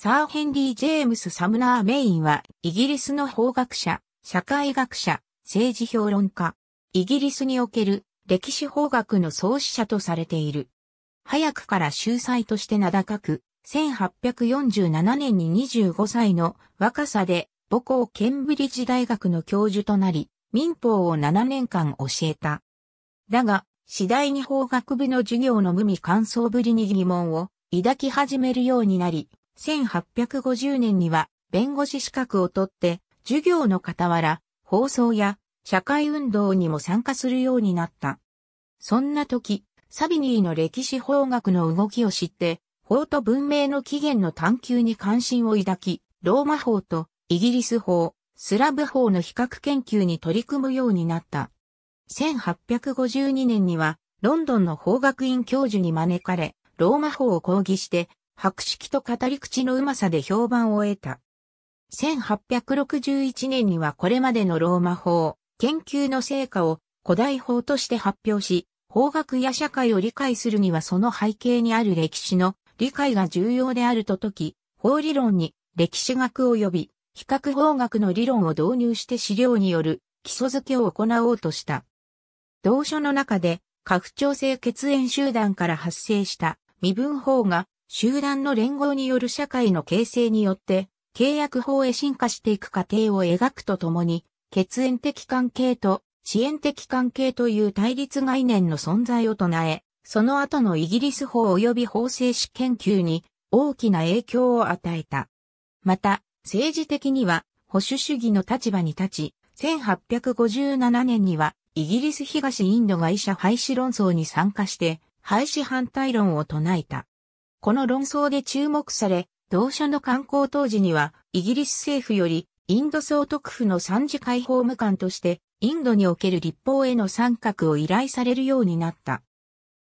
サー・ヘンリー・ジェームス・サムナー・メインは、イギリスの法学者、社会学者、政治評論家、イギリスにおける歴史法学の創始者とされている。早くから秀才として名高く、1847年に25歳の若さで母校ケンブリッジ大学の教授となり、民法を7年間教えた。だが、次第に法学部の授業の無味乾燥ぶりに疑問を抱き始めるようになり、1850年には弁護士資格を取って、授業の傍ら、放送や社会運動にも参加するようになった。そんな時、サビニーの歴史法学の動きを知って、法と文明の起源の探求に関心を抱き、ローマ法とイギリス法、スラブ法の比較研究に取り組むようになった。1852年には、ロンドンの法学院教授に招かれ、ローマ法を講義して、白色と語り口のうまさで評判を得た。1861年にはこれまでのローマ法、研究の成果を古代法として発表し、法学や社会を理解するにはその背景にある歴史の理解が重要であると説き、法理論に歴史学及び比較法学の理論を導入して資料による基礎づけを行おうとした。同書の中で、拡張性血縁集団から発生した身分法が集団の連合による社会の形成によって、契約法へ進化していく過程を描くとともに、血縁的関係と支援的関係という対立概念の存在を唱え、その後のイギリス法及び法制史研究に大きな影響を与えた。また、政治的には保守主義の立場に立ち、1857年にはイギリス東インドが医者廃止論争に参加して、廃止反対論を唱えた。この論争で注目され、同社の観光当時には、イギリス政府より、インド総督府の三次解放務官として、インドにおける立法への参画を依頼されるようになった。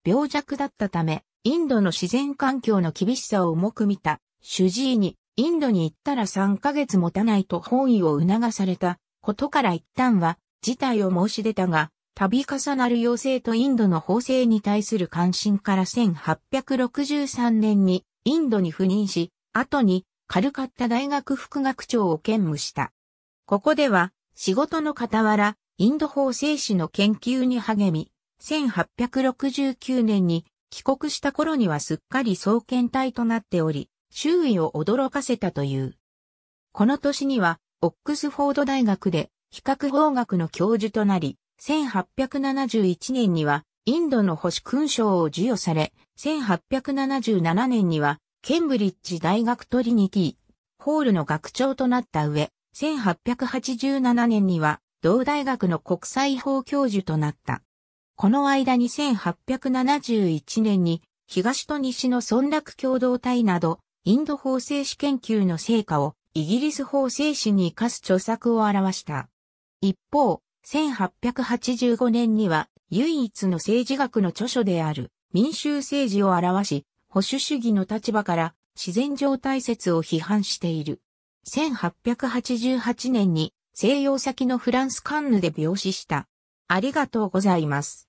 病弱だったため、インドの自然環境の厳しさを重く見た、主治医に、インドに行ったら3ヶ月持たないと本意を促されたことから一旦は、事態を申し出たが、度重なる要請とインドの法制に対する関心から1863年にインドに赴任し、後にカルカッタ大学副学長を兼務した。ここでは仕事の傍らインド法制史の研究に励み、1869年に帰国した頃にはすっかり創建体となっており、周囲を驚かせたという。この年には、オックスフォード大学で比較法学の教授となり、1871年にはインドの保守勲章を授与され、1877年にはケンブリッジ大学トリニティホールの学長となった上、1887年には同大学の国際法教授となった。この間に1871年に東と西の村落共同体など、インド法制史研究の成果をイギリス法制史に生かす著作を表した。一方、1885年には唯一の政治学の著書である民衆政治を表し、保守主義の立場から自然状態説を批判している。1888年に西洋先のフランスカンヌで病死した。ありがとうございます。